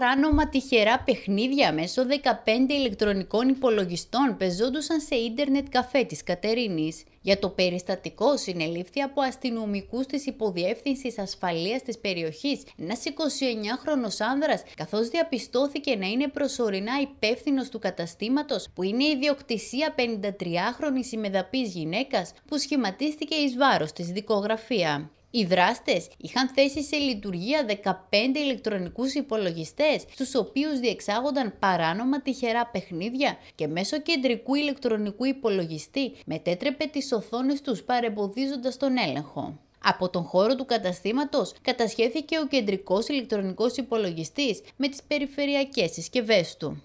παράνομα τυχερά παιχνίδια μέσω 15 ηλεκτρονικών υπολογιστών πεζόντουσαν σε ίντερνετ καφέ της Κατερίνης. Για το περιστατικό συνελήφθη από αστυνομικούς της Υποδιεύθυνσης Ασφαλείας της περιοχής ένας 29χρονος άνδρας, καθώς διαπιστώθηκε να είναι προσωρινά υπεύθυνος του καταστήματος, που είναι η ιδιοκτησία 53χρονης ημεδαπής γυναίκας, που σχηματίστηκε εις βάρος της δικογραφία. Οι δράστες είχαν θέσει σε λειτουργία 15 ηλεκτρονικούς υπολογιστές, στους οποίους διεξάγονταν παράνομα τυχερά παιχνίδια και μέσω κεντρικού ηλεκτρονικού υπολογιστή μετέτρεπε τις οθόνες τους παρεμποδίζοντας τον έλεγχο. Από τον χώρο του καταστήματος κατασχέθηκε ο κεντρικός ηλεκτρονικός υπολογιστής με τις περιφερειακές συσκευές του.